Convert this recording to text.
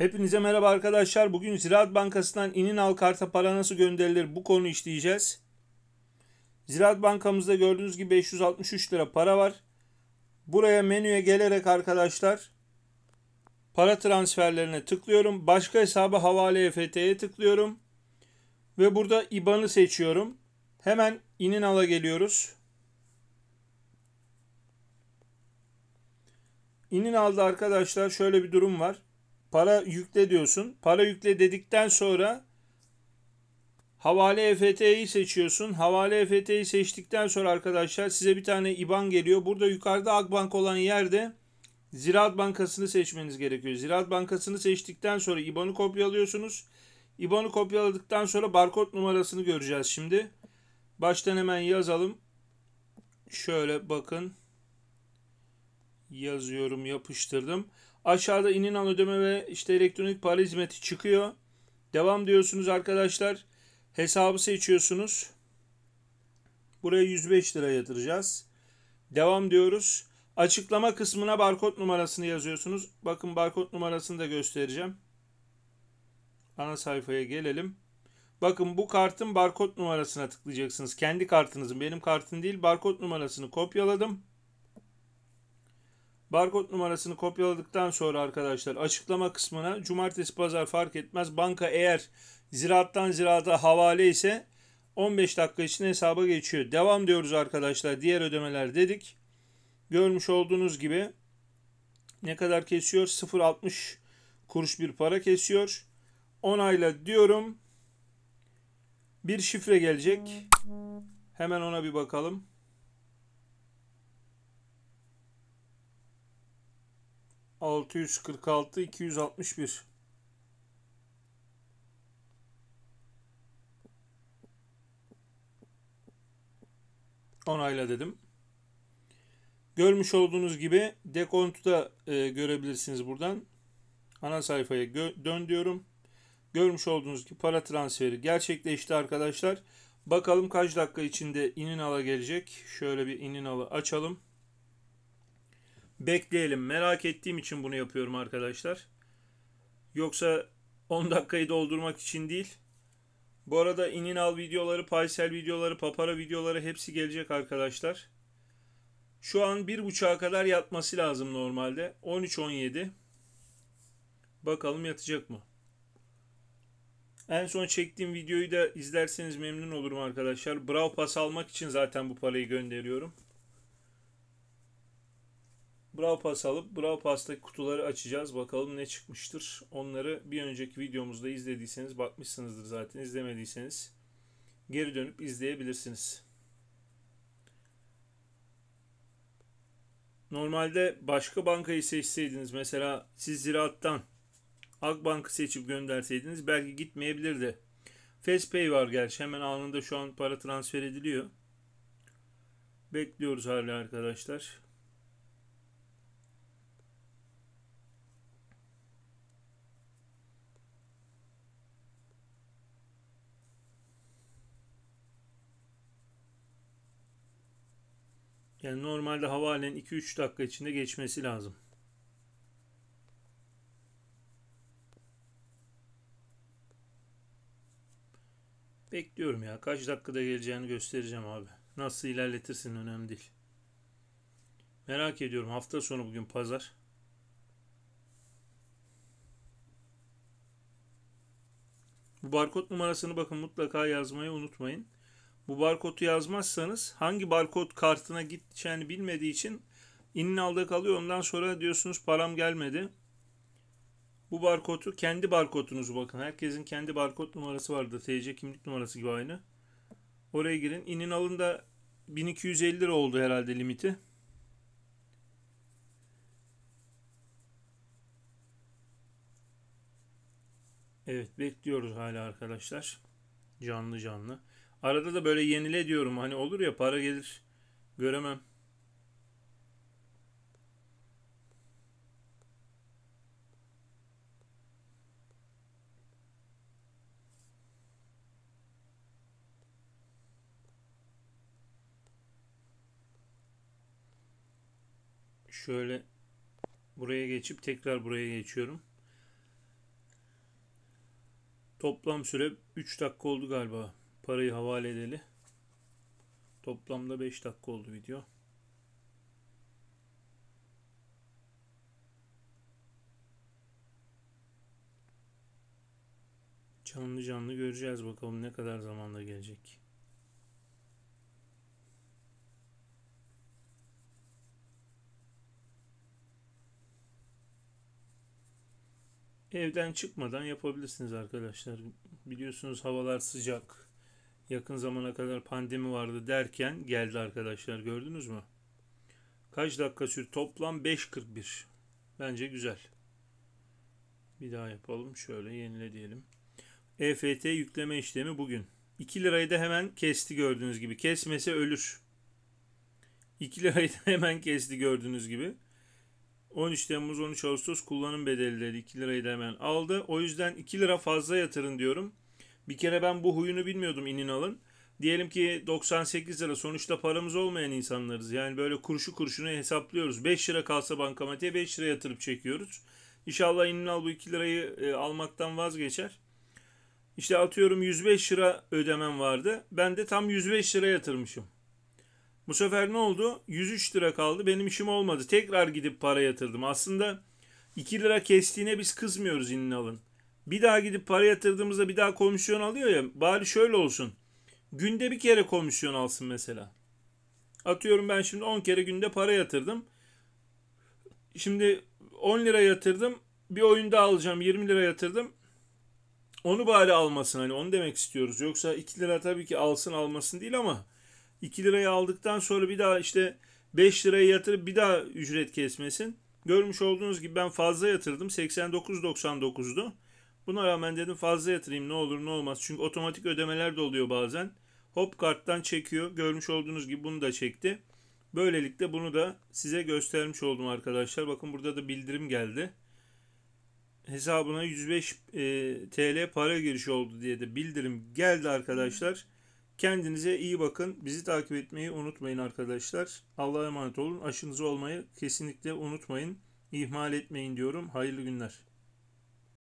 Hepinize merhaba arkadaşlar. Bugün Ziraat Bankası'ndan inin al karta para nasıl gönderilir bu konu işleyeceğiz. Ziraat Bankamızda gördüğünüz gibi 563 lira para var. Buraya menüye gelerek arkadaşlar para transferlerine tıklıyorum. Başka hesabı havale EFT'ye tıklıyorum. Ve burada IBAN'ı seçiyorum. Hemen inin ala geliyoruz. İnin aldı arkadaşlar şöyle bir durum var para yükle diyorsun. Para yükle dedikten sonra havale EFT'yi seçiyorsun. Havale EFT'yi seçtikten sonra arkadaşlar size bir tane IBAN geliyor. Burada yukarıda Akbank olan yerde Ziraat Bankası'nı seçmeniz gerekiyor. Ziraat Bankası'nı seçtikten sonra IBAN'ı kopyalıyorsunuz. IBAN'ı kopyaladıktan sonra barkod numarasını göreceğiz şimdi. Baştan hemen yazalım. Şöyle bakın yazıyorum yapıştırdım. Aşağıda ininan ödeme ve işte elektronik para hizmeti çıkıyor. Devam diyorsunuz arkadaşlar. Hesabı seçiyorsunuz. Buraya 105 lira yatıracağız. Devam diyoruz. Açıklama kısmına barkod numarasını yazıyorsunuz. Bakın barkod numarasını da göstereceğim. Ana sayfaya gelelim. Bakın bu kartın barkod numarasına tıklayacaksınız. Kendi kartınızın benim kartım değil barkod numarasını kopyaladım. Barkod numarasını kopyaladıktan sonra arkadaşlar açıklama kısmına cumartesi pazar fark etmez. Banka eğer ziraattan ziraata havale ise 15 dakika için hesaba geçiyor. Devam diyoruz arkadaşlar. Diğer ödemeler dedik. Görmüş olduğunuz gibi ne kadar kesiyor? 0.60 kuruş bir para kesiyor. Onayla diyorum. Bir şifre gelecek. Hemen ona bir bakalım. 646 261 onayla dedim. Görmüş olduğunuz gibi dekontu da e, görebilirsiniz buradan. Ana sayfaya dön diyorum. Görmüş olduğunuz gibi para transferi gerçekleşti arkadaşlar. Bakalım kaç dakika içinde inin ala gelecek. Şöyle bir inin ala açalım. Bekleyelim. Merak ettiğim için bunu yapıyorum arkadaşlar. Yoksa 10 dakikayı doldurmak için değil. Bu arada inin al videoları, paysel videoları, papara videoları hepsi gelecek arkadaşlar. Şu an 1.30'a kadar yatması lazım normalde. 13-17. Bakalım yatacak mı? En son çektiğim videoyu da izlerseniz memnun olurum arkadaşlar. Brawl pas almak için zaten bu parayı gönderiyorum. Brawl Pass alıp Brawl Pass'taki kutuları açacağız. Bakalım ne çıkmıştır. Onları bir önceki videomuzda izlediyseniz bakmışsınızdır zaten. İzlemediyseniz geri dönüp izleyebilirsiniz. Normalde başka bankayı seçseydiniz mesela siz Ziraat'tan Akbank'ı seçip gönderseydiniz belki gitmeyebilirdi. Fastpay var gerçi hemen anında şu an para transfer ediliyor. Bekliyoruz hala arkadaşlar. Yani normalde havalen 2-3 dakika içinde geçmesi lazım. Bekliyorum ya. Kaç dakikada geleceğini göstereceğim abi. Nasıl ilerletirsin önemli değil. Merak ediyorum. Hafta sonu bugün pazar. Bu barkod numarasını bakın mutlaka yazmayı unutmayın. Bu barkodu yazmazsanız hangi barkod kartına gideceğini bilmediği için inin aldığı kalıyor. Ondan sonra diyorsunuz param gelmedi. Bu barkodu kendi barkodunuzu bakın. Herkesin kendi barkod numarası vardı. TC kimlik numarası gibi aynı. Oraya girin. İnin alın da 1250 lira oldu herhalde limiti. Evet bekliyoruz hala arkadaşlar. Canlı canlı. Arada da böyle yenile diyorum. Hani olur ya para gelir. Göremem. Şöyle buraya geçip tekrar buraya geçiyorum. Toplam süre 3 dakika oldu galiba parayı havale edeli. Toplamda 5 dakika oldu video. Canlı canlı göreceğiz bakalım ne kadar zamanda gelecek. Evden çıkmadan yapabilirsiniz arkadaşlar. Biliyorsunuz havalar sıcak yakın zamana kadar pandemi vardı derken geldi arkadaşlar gördünüz mü? Kaç dakika sür? Toplam 5.41. Bence güzel. Bir daha yapalım. Şöyle yenile diyelim. EFT yükleme işlemi bugün. 2 lirayı da hemen kesti gördüğünüz gibi. Kesmese ölür. 2 lirayı da hemen kesti gördüğünüz gibi. 13 Temmuz 13 Ağustos kullanım bedelleri 2 lirayı da hemen aldı. O yüzden 2 lira fazla yatırın diyorum. Bir kere ben bu huyunu bilmiyordum inin alın. Diyelim ki 98 lira sonuçta paramız olmayan insanlarız. Yani böyle kuruşu kuruşunu hesaplıyoruz. 5 lira kalsa bankamatiğe 5 lira yatırıp çekiyoruz. İnşallah inin al bu 2 lirayı e, almaktan vazgeçer. İşte atıyorum 105 lira ödemem vardı. Ben de tam 105 lira yatırmışım. Bu sefer ne oldu? 103 lira kaldı. Benim işim olmadı. Tekrar gidip para yatırdım. Aslında 2 lira kestiğine biz kızmıyoruz inin alın. Bir daha gidip para yatırdığımızda bir daha komisyon alıyor ya. Bari şöyle olsun. Günde bir kere komisyon alsın mesela. Atıyorum ben şimdi 10 kere günde para yatırdım. Şimdi 10 lira yatırdım. Bir oyunda alacağım 20 lira yatırdım. Onu bari almasın hani onu demek istiyoruz. Yoksa 2 lira tabii ki alsın almasın değil ama 2 lirayı aldıktan sonra bir daha işte 5 lirayı yatırıp bir daha ücret kesmesin. Görmüş olduğunuz gibi ben fazla yatırdım. 89.99'du. Buna rağmen dedim fazla yatırayım ne olur ne olmaz. Çünkü otomatik ödemeler de oluyor bazen. Hop karttan çekiyor. Görmüş olduğunuz gibi bunu da çekti. Böylelikle bunu da size göstermiş oldum arkadaşlar. Bakın burada da bildirim geldi. Hesabına 105 e, TL para girişi oldu diye de bildirim geldi arkadaşlar. Kendinize iyi bakın. Bizi takip etmeyi unutmayın arkadaşlar. Allah'a emanet olun. Aşınızı olmayı kesinlikle unutmayın. İhmal etmeyin diyorum. Hayırlı günler.